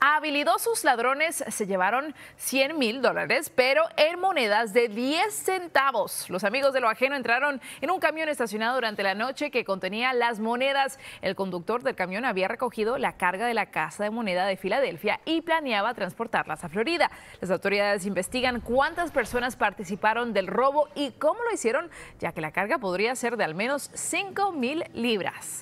habilidosos ladrones se llevaron 100 mil dólares, pero en monedas de 10 centavos. Los amigos de lo ajeno entraron en un camión estacionado durante la noche que contenía las monedas. El conductor del camión había recogido la carga de la Casa de Moneda de Filadelfia y planeaba transportarlas a Florida. Las autoridades investigan cuántas personas participaron del robo y cómo lo hicieron, ya que la carga podría ser de al menos 5 mil libras.